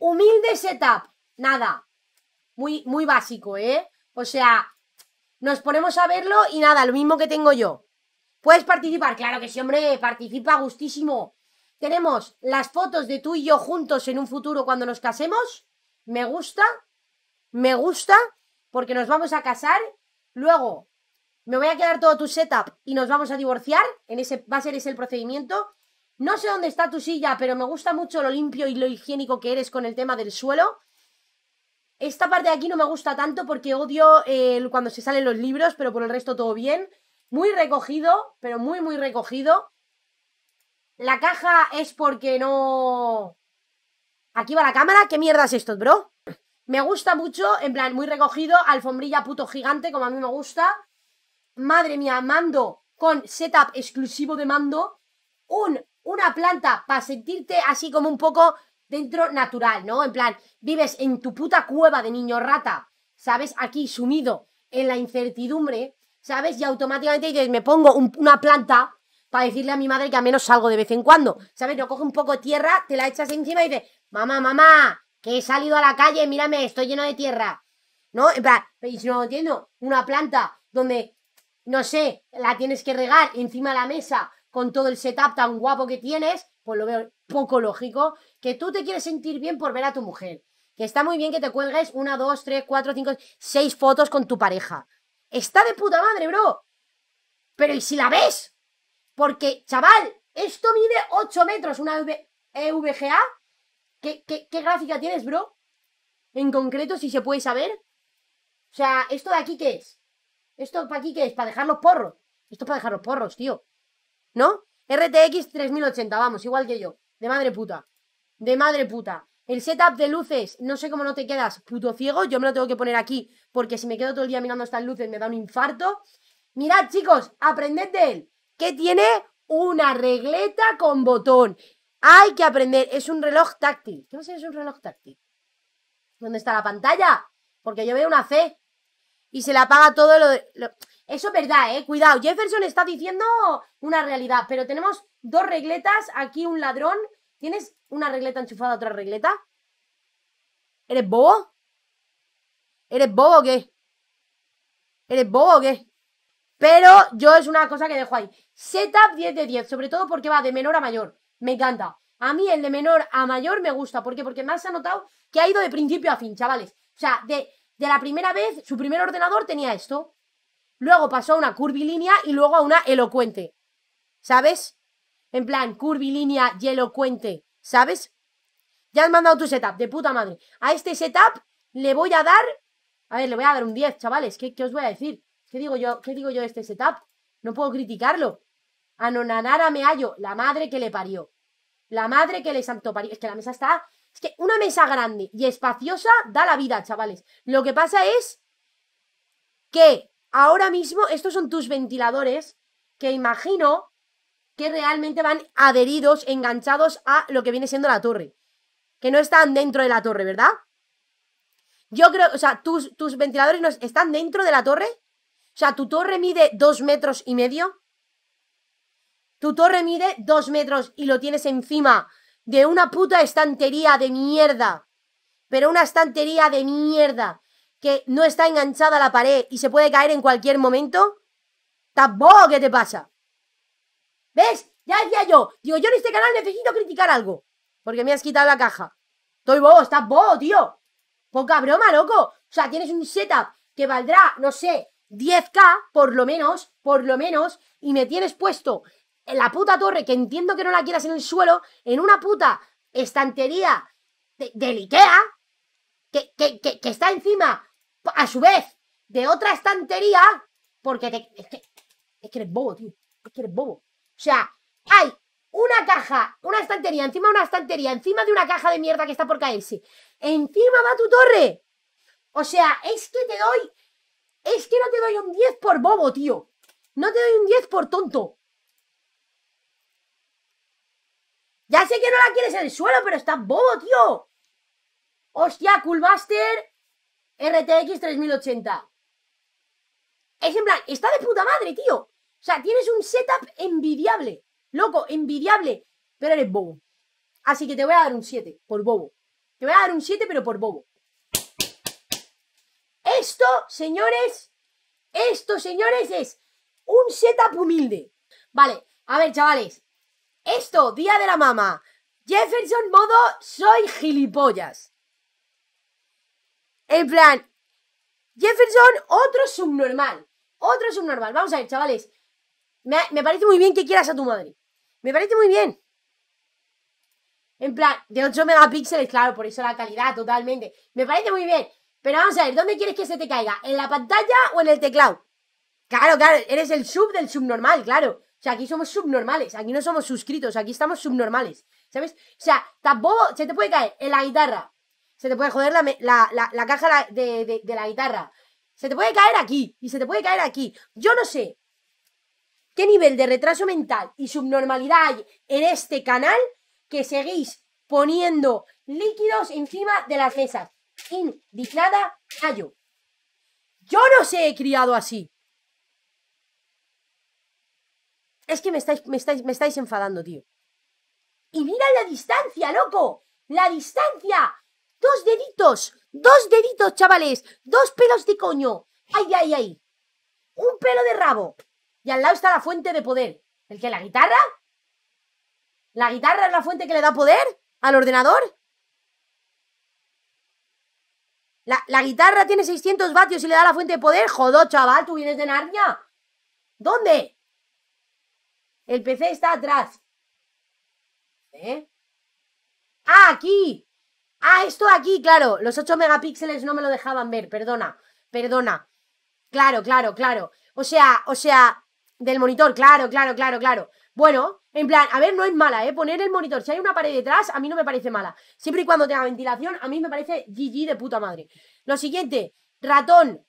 Humilde setup, nada. Muy, muy básico, ¿eh? O sea, nos ponemos a verlo y nada, lo mismo que tengo yo. ¿Puedes participar? Claro que sí, hombre, participa gustísimo. Tenemos las fotos de tú y yo juntos en un futuro cuando nos casemos. Me gusta, me gusta, porque nos vamos a casar. Luego, me voy a quedar todo tu setup y nos vamos a divorciar. En ese, va a ser ese el procedimiento. No sé dónde está tu silla, pero me gusta mucho lo limpio y lo higiénico que eres con el tema del suelo. Esta parte de aquí no me gusta tanto porque odio cuando se salen los libros, pero por el resto todo bien. Muy recogido, pero muy, muy recogido. La caja es porque no... Aquí va la cámara. ¿Qué mierda es esto, bro? Me gusta mucho, en plan, muy recogido. Alfombrilla puto gigante, como a mí me gusta. Madre mía, mando con setup exclusivo de mando. Un una planta para sentirte así como un poco dentro natural, ¿no? En plan, vives en tu puta cueva de niño rata, ¿sabes? Aquí sumido en la incertidumbre, ¿sabes? Y automáticamente dices, me pongo una planta para decirle a mi madre que al menos salgo de vez en cuando, ¿sabes? yo coge un poco de tierra, te la echas encima y dices, mamá, mamá, que he salido a la calle, mírame, estoy lleno de tierra. ¿No? En plan, y si no entiendo, una planta donde, no sé, la tienes que regar encima de la mesa con todo el setup tan guapo que tienes, pues lo veo poco lógico, que tú te quieres sentir bien por ver a tu mujer. Que está muy bien que te cuelgues una, dos, tres, cuatro, cinco, seis fotos con tu pareja. Está de puta madre, bro. Pero ¿y si la ves? Porque, chaval, esto mide 8 metros, una EVGA. E ¿Qué, qué, qué gráfica tienes, bro? En concreto, si se puede saber. O sea, ¿esto de aquí qué es? ¿Esto para aquí qué es? ¿Para dejar los porros? Esto es para dejar los porros, tío. ¿no? RTX 3080, vamos, igual que yo. De madre puta. De madre puta. El setup de luces, no sé cómo no te quedas, puto ciego. Yo me lo tengo que poner aquí porque si me quedo todo el día mirando estas luces me da un infarto. Mirad, chicos, aprended de él. Que tiene una regleta con botón. Hay que aprender. Es un reloj táctil. ¿Qué Es un reloj táctil. ¿Dónde está la pantalla? Porque yo veo una C y se la paga todo lo, Eso es verdad, ¿eh? Cuidado, Jefferson está diciendo una realidad, pero tenemos dos regletas, aquí un ladrón. ¿Tienes una regleta enchufada a otra regleta? ¿Eres bobo? ¿Eres bobo o qué? ¿Eres bobo o qué? Pero yo es una cosa que dejo ahí. Setup 10 de 10, sobre todo porque va de menor a mayor. Me encanta. A mí el de menor a mayor me gusta. ¿Por qué? Porque más se ha notado que ha ido de principio a fin, chavales. O sea, de, de la primera vez, su primer ordenador tenía esto. Luego pasó a una curvilínea y luego a una elocuente. ¿Sabes? En plan, curvilínea y elocuente. ¿Sabes? Ya has mandado tu setup, de puta madre. A este setup le voy a dar... A ver, le voy a dar un 10, chavales. ¿Qué, os voy a decir? ¿Qué digo yo, qué digo yo de este setup? No puedo criticarlo. A Meayo, me hallo, la madre que le parió. La madre que le santo parió. Es que la mesa está es que una mesa grande y espaciosa da la vida, chavales. Lo que pasa es que ahora mismo estos son tus ventiladores que imagino que realmente van adheridos, enganchados a lo que viene siendo la torre. Que no están dentro de la torre, ¿verdad? Yo creo, o sea, tus, ventiladores no están dentro de la torre. O sea, tu torre mide dos metros y medio. Tu torre mide dos metros y lo tienes encima de una puta estantería de mierda. Pero una estantería de mierda que no está enganchada a la pared y se puede caer en cualquier momento. Tampoco, ¿qué te pasa? ¿Ves? Ya decía yo. Digo, yo en este canal necesito criticar algo. Porque me has quitado la caja. Estoy bobo, estás bobo, tío. Poca broma, loco. O sea, tienes un setup que valdrá, no sé, 10k, por lo menos, por lo menos, y me tienes puesto la puta torre, que entiendo que no la quieras en el suelo, en una puta estantería de, del Ikea, que, está encima, a su vez, de otra estantería, porque te, es que eres bobo, tío. Es que eres bobo. O sea, hay una caja, una estantería, encima de una estantería, encima de una caja de mierda que está por caerse. Encima va tu torre. O sea, es que te doy. Es que no te doy un 10 por bobo, tío. No te doy un 10 por tonto. Ya sé que no la quieres en el suelo, pero está bobo, tío. Hostia, Culbaster RTX 3080. Es en plan, está de puta madre, tío. O sea, tienes un setup envidiable. Loco, envidiable. Pero eres bobo. Así que te voy a dar un 7, por bobo. Te voy a dar un 7, pero por bobo. Esto, señores, esto, señores, es un setup humilde. Vale, a ver, chavales, esto, día de la mama. Jefferson modo soy gilipollas. En plan, Jefferson, otro subnormal. Otro subnormal. Vamos a ver, chavales. Me, me, parece muy bien que quieras a tu madre. Me parece muy bien. En plan, de 8 megapíxeles, claro, por eso la calidad totalmente. Me parece muy bien. Pero vamos a ver, ¿dónde quieres que se te caiga? ¿En la pantalla o en el teclado? Claro, claro, eres el sub del subnormal, claro. O sea, aquí somos subnormales, aquí no somos suscritos, aquí estamos subnormales, ¿sabes? O sea, tampoco se te puede caer en la guitarra, se te puede joder la, caja de, la guitarra, se te puede caer aquí y se te puede caer aquí. Yo no sé qué nivel de retraso mental y subnormalidad hay en este canal que seguís poniendo líquidos encima de las mesas. Indignada, callo. Yo no sé, he criado así. Es que me estáis, me estáis, me estáis enfadando, tío. Y mira la distancia, loco. La distancia. Dos deditos. Dos deditos, chavales. Dos pelos de coño. Ay, ay, ay. Un pelo de rabo. Y al lado está la fuente de poder. ¿El que la guitarra? ¿La guitarra es la fuente que le da poder al ordenador? La, guitarra tiene 600 vatios y le da la fuente de poder. Jodó, chaval, tú vienes de Narnia. ¿Dónde? El PC está atrás. ¿Eh? ¡Ah, aquí! ¡Ah, esto aquí! Claro, los 8 megapíxeles no me lo dejaban ver, perdona, perdona. Claro, claro, claro. O sea, o sea, del monitor, claro, claro, claro, claro. Bueno, en plan, a ver, no es mala, ¿eh? Poner el monitor, si hay una pared detrás, a mí no me parece mala. Siempre y cuando tenga ventilación, a mí me parece GG de puta madre. Lo siguiente, ratón,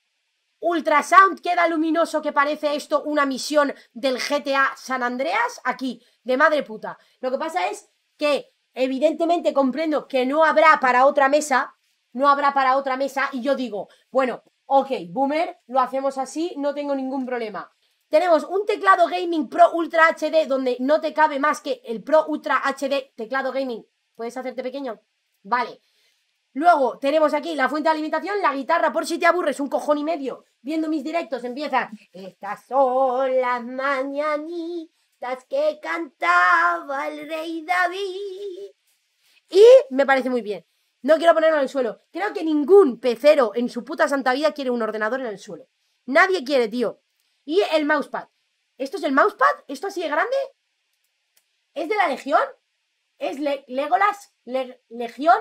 Ultrasound queda luminoso que parece esto una misión del GTA San Andreas aquí, de madre puta. Lo que pasa es que evidentemente comprendo que no habrá para otra mesa, no habrá para otra mesa y yo digo, bueno, ok, boomer, lo hacemos así, no tengo ningún problema. Tenemos un teclado gaming Pro Ultra HD donde no te cabe más que el Pro Ultra HD teclado gaming. ¿Puedes hacerte pequeño? Vale. Luego tenemos aquí la fuente de alimentación, la guitarra por si te aburres un cojón y medio viendo mis directos, empieza. Estas son las mañanitas que cantaba el rey David. Y me parece muy bien. No quiero ponerlo en el suelo. Creo que ningún pecero en su puta santa vida quiere un ordenador en el suelo. Nadie quiere, tío. Y el mousepad. ¿Esto es el mousepad? ¿Esto así de grande? ¿Es de la Legión? ¿Es Legolas? ¿Legión?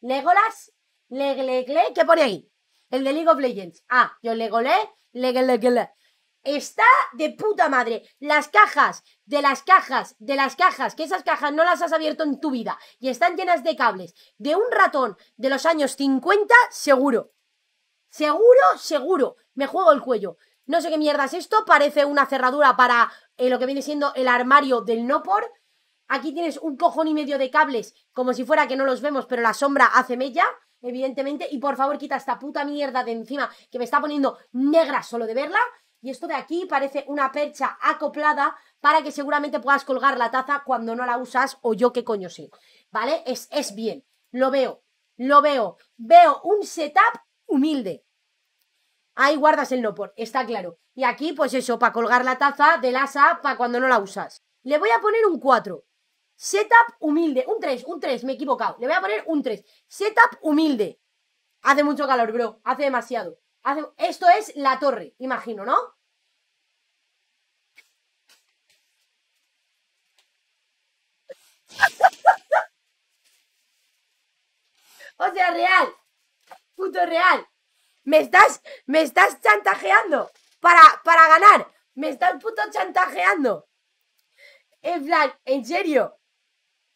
¿Legolas? -le ¿Qué pone ahí? El de League of Legends. Ah, yo le golé, le, le, le, le. Está de puta madre. Las cajas, de las cajas, de las cajas, que esas cajas no las has abierto en tu vida y están llenas de cables de un ratón de los años 50, seguro. Seguro, seguro. Me juego el cuello. No sé qué mierda es esto. Parece una cerradura para eh, lo que viene siendo el armario del no por. Aquí tienes un cojón y medio de cables, como si fuera que no los vemos, pero la sombra hace mella evidentemente. Y por favor, quita esta puta mierda de encima que me está poniendo negra solo de verla. Y esto de aquí parece una percha acoplada para que seguramente puedas colgar la taza cuando no la usas o yo qué coño sé. ¿Vale? Es, es bien. Lo veo. Lo veo. Veo un setup humilde. Ahí guardas el no por, está claro. Y aquí, pues eso, para colgar la taza del asa para cuando no la usas. Le voy a poner un 4. Setup humilde. Un 3, un 3, me he equivocado. Le voy a poner un 3. Setup humilde. Hace mucho calor, bro. Hace demasiado. Esto es la torre, imagino, ¿no? o sea, real. Puto real. Me estás, me estás chantajeando para, para ganar. Me estás puto chantajeando. En plan, en serio.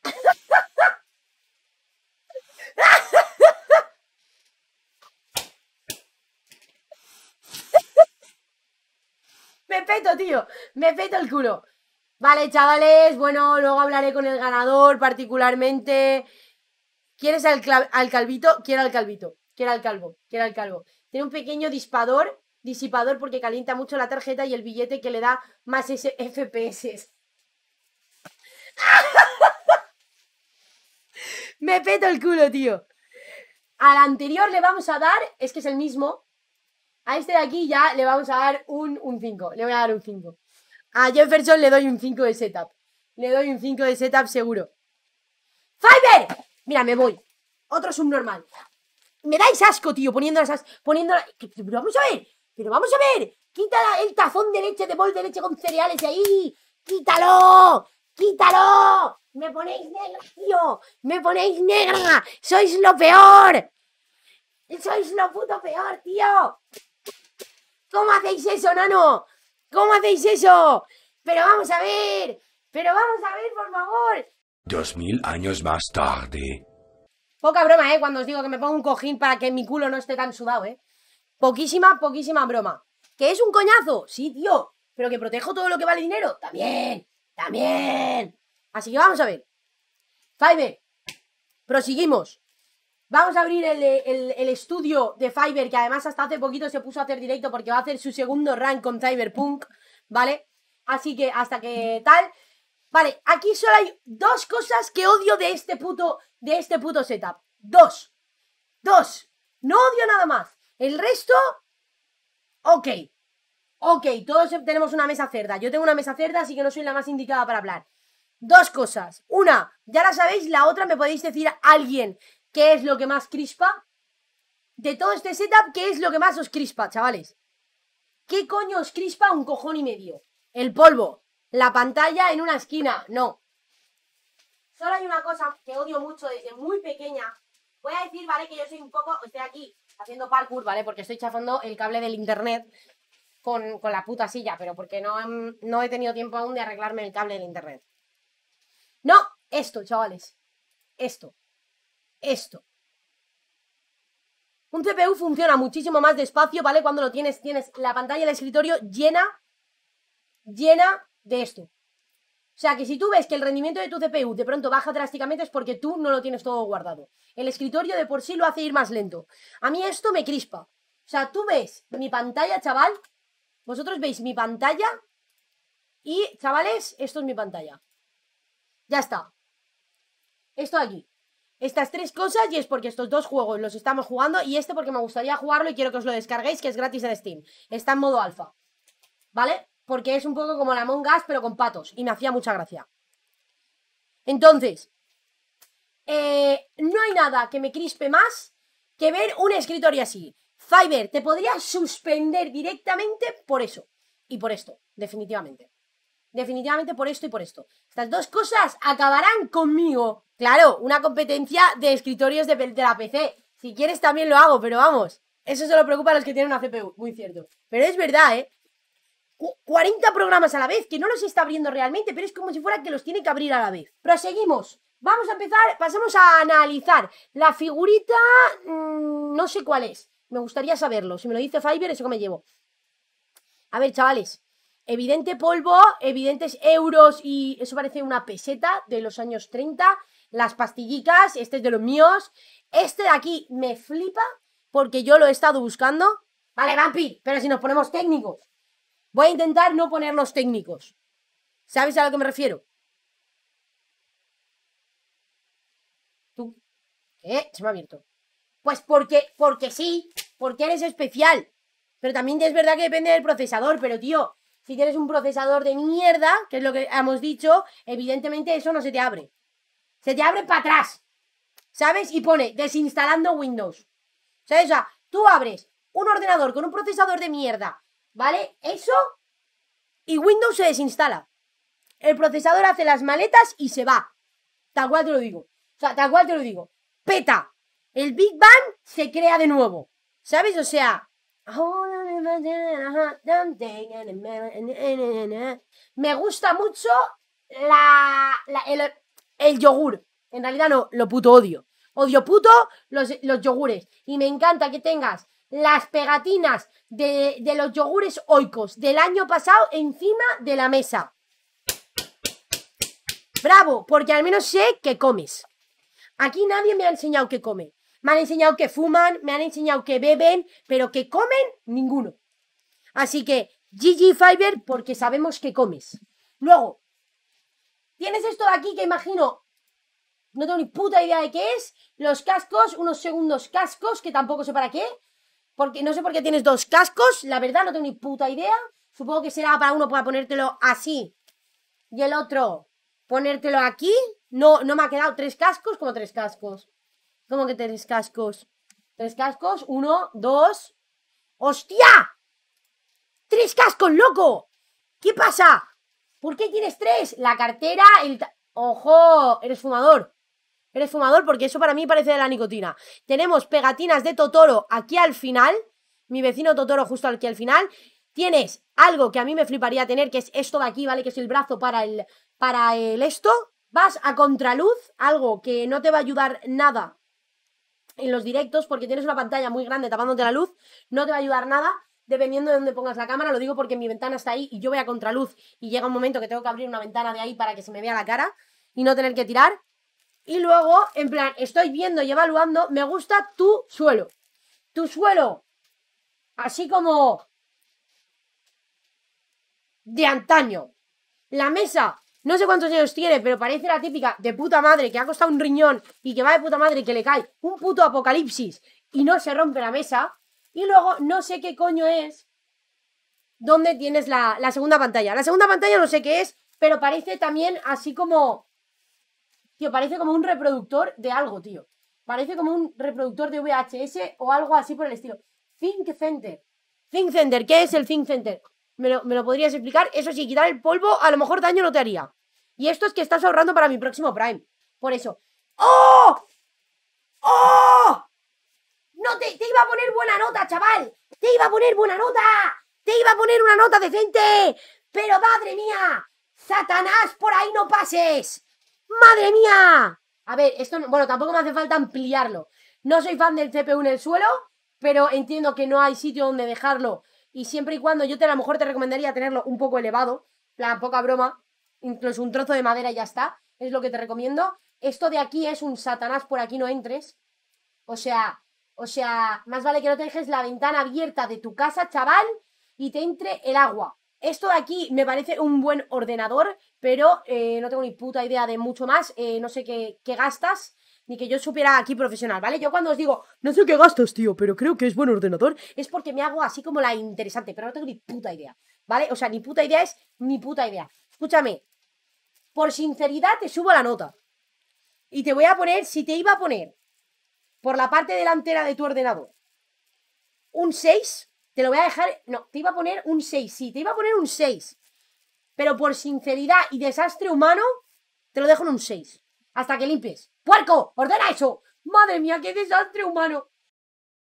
Me peto, tío. Me peto el culo. Vale, chavales. Bueno, luego hablaré con el ganador particularmente. ¿Quieres al, calvito? Quiero al calvito. Quiero al calvo. Quiero al calvo. Tiene un pequeño disipador disipador porque calienta mucho la tarjeta y el billete que le da más ese FPS. Me peto el culo, tío. Al anterior le vamos a dar, es que es el mismo. A este de aquí ya le vamos a dar un 5. le voy a dar un 5. A Jefferson le doy un 5 de setup. Le doy un 5 de setup seguro. ¡Fiber! Mira, me voy. Otro subnormal. Me dais asco, tío, poniendo las... Poniendo Pero vamos a ver. Pero vamos a ver. Quita el tazón de leche, de bol de leche con cereales ahí. ¡Quítalo! ¡Quítalo! Me ponéis negra, tío. Me ponéis negra. Sois lo peor. Sois lo puto peor, tío. ¿Cómo hacéis eso, nano? ¿Cómo hacéis eso? Pero vamos a ver. Pero vamos a ver, por favor. Dos mil años más tarde. Poca broma, ¿eh? Cuando os digo que me pongo un cojín para que mi culo no esté tan sudado, ¿eh? Poquísima, poquísima broma. ¿Que es un coñazo? Sí, tío. ¿Pero que protejo todo lo que vale dinero? También. También. Así que vamos a ver. Fiverr, prosiguimos. Vamos a abrir el, estudio de Fiverr, que además hasta hace poquito se puso a hacer directo porque va a hacer su segundo rank con Cyberpunk, ¿vale? Así que hasta que tal. Vale, aquí solo hay dos cosas que odio de este puto, de este puto setup. Dos. Dos. No odio nada más. El resto, ok. Ok, todos tenemos una mesa cerda. Yo tengo una mesa cerda, así que no soy la más indicada para hablar. Dos cosas. Una, ya la sabéis, la otra me podéis decir a alguien qué es lo que más crispa. De todo este setup, ¿qué es lo que más os crispa, chavales? ¿Qué coño os crispa un cojón y medio? El polvo, la pantalla en una esquina, no. Solo hay una cosa que odio mucho desde muy pequeña. Voy a decir, ¿vale? Que yo soy un poco, estoy aquí haciendo parkour, ¿vale? Porque estoy chafando el cable del internet con, la puta silla, pero porque no, no he tenido tiempo aún de arreglarme el cable del internet. No, esto, chavales. Esto. Esto. Un CPU funciona muchísimo más despacio, ¿vale? Cuando lo tienes, tienes la pantalla del escritorio llena, llena de esto. O sea, que si tú ves que el rendimiento de tu CPU de pronto baja drásticamente es porque tú no lo tienes todo guardado. El escritorio de por sí lo hace ir más lento. A mí esto me crispa. O sea, tú ves mi pantalla, chaval. Vosotros veis mi pantalla. Y, chavales, esto es mi pantalla. Ya está. Esto de aquí. Estas tres cosas y es porque estos dos juegos los estamos jugando y este porque me gustaría jugarlo y quiero que os lo descarguéis, que es gratis en Steam. Está en modo alfa. ¿Vale? Porque es un poco como la Among pero con patos. Y me hacía mucha gracia. Entonces, eh, no hay nada que me crispe más que ver un escritorio así. Fiverr te podría suspender directamente por eso. Y por esto, definitivamente definitivamente por esto y por esto. Estas dos cosas acabarán conmigo. Claro, una competencia de escritorios de, de la PC. Si quieres también lo hago, pero vamos. Eso se lo preocupa a los que tienen una CPU, muy cierto. Pero es verdad, ¿eh? 40 programas a la vez, que no los está abriendo realmente, pero es como si fuera que los tiene que abrir a la vez. Proseguimos. Vamos a empezar, pasamos a analizar la figurita, mm, no sé cuál es. Me gustaría saberlo. Si me lo dice Fiverr, eso que me llevo. A ver, chavales, Evidente polvo, evidentes euros y eso parece una peseta de los años 30. Las pastillitas, este es de los míos. Este de aquí me flipa porque yo lo he estado buscando. Vale, Vampi, pero si nos ponemos técnicos. Voy a intentar no ponernos técnicos. ¿Sabes a lo que me refiero? ¿Tú? ¿Qué? ¿Eh? Se me ha abierto. Pues porque, porque sí, porque eres especial. Pero también es verdad que depende del procesador, pero tío, si tienes un procesador de mierda, que es lo que hemos dicho, evidentemente eso no se te abre. Se te abre para atrás. ¿Sabes? Y pone desinstalando Windows. ¿Sabes? O sea, tú abres un ordenador con un procesador de mierda, ¿vale? Eso y Windows se desinstala. El procesador hace las maletas y se va. Tal cual te lo digo. O sea, tal cual te lo digo. Peta. El Big Bang se crea de nuevo. ¿Sabes? O sea, me gusta mucho la, el, yogur. En realidad no, lo puto odio. Odio puto los, yogures. Y me encanta que tengas las pegatinas de, de los yogures oicos del año pasado encima de la mesa. Bravo, porque al menos sé que comes. Aquí nadie me ha enseñado que come. Me han enseñado que fuman, me han enseñado que beben, pero que comen, ninguno. Así que GG Fiber porque sabemos que comes. Luego, tienes esto de aquí que imagino, no tengo ni puta idea de qué es, los cascos, unos segundos cascos, que tampoco sé para qué, porque no sé por qué tienes dos cascos, la verdad no tengo ni puta idea. Supongo que será para uno para ponértelo así y el otro ponértelo aquí. No, no me ha quedado tres cascos como tres cascos. ¿Cómo que tres cascos? Tres cascos, uno, dos... ¡Hostia! ¡Tres cascos, loco! ¿Qué pasa? ¿Por qué tienes tres? La cartera, el... ¡Ojo! Eres fumador. Eres fumador porque eso para mí parece de la nicotina. Tenemos pegatinas de Totoro aquí al final. Mi vecino Totoro justo aquí al final. Tienes algo que a mí me fliparía tener, que es esto de aquí, ¿vale? Que es el brazo para el, para el esto. Vas a contraluz, algo que no te va a ayudar nada en los directos porque tienes una pantalla muy grande tapándote la luz, no te va a ayudar nada. Dependiendo de dónde pongas la cámara, lo digo porque mi ventana está ahí y yo voy a contraluz y llega un momento que tengo que abrir una ventana de ahí para que se me vea la cara y no tener que tirar. Y luego, en plan, estoy viendo y evaluando, me gusta tu suelo. Tu suelo, así como de antaño. La mesa, no sé cuántos años tiene, pero parece la típica de puta madre que ha costado un riñón y que va de puta madre y que le cae un puto apocalipsis y no se rompe la mesa. Y luego no sé qué coño es dónde tienes la, segunda pantalla. La segunda pantalla no sé qué es, pero parece también así como... Tío, parece como un reproductor de algo, tío. Parece como un reproductor de VHS o algo así por el estilo. Think Center. Think Center, ¿qué es el Think Center? ¿Me lo, ¿Me lo podrías explicar? Eso sí, quitar el polvo a lo mejor daño no te haría. Y esto es que estás ahorrando para mi próximo Prime. Por eso. ¡Oh! ¡Oh! No te, iba a poner buena nota, chaval. Te iba a poner buena nota. Te iba a poner una nota decente. Pero madre mía. Satanás, por ahí no pases. Madre mía. A ver, esto, bueno, tampoco me hace falta ampliarlo. No soy fan del CPU en el suelo, pero entiendo que no hay sitio donde dejarlo. Y siempre y cuando yo te a lo mejor te recomendaría tenerlo un poco elevado, La poca broma, incluso un trozo de madera y ya está. Es lo que te recomiendo. Esto de aquí es un satanás, por aquí no entres. O sea, o sea, más vale que no te dejes la ventana abierta de tu casa, chaval, y te entre el agua. Esto de aquí me parece un buen ordenador, pero eh, no tengo ni puta idea de mucho más. Eh, no sé qué, qué gastas ni que yo supiera aquí profesional, ¿vale? Yo cuando os digo, no sé qué gastas, tío, pero creo que es buen ordenador, es porque me hago así como la interesante, pero no tengo ni puta idea, ¿vale? O sea, ni puta idea es ni puta idea. Escúchame, por sinceridad te subo la nota. Y te voy a poner, si te iba a poner por la parte delantera de tu ordenador, un 6, te lo voy a dejar, no, te iba a poner un 6, sí, te iba a poner un 6. Pero por sinceridad y desastre humano, te lo dejo en un 6. Hasta que limpies. ¡Puerco! ¡Ordena eso! ¡Madre mía, qué desastre humano!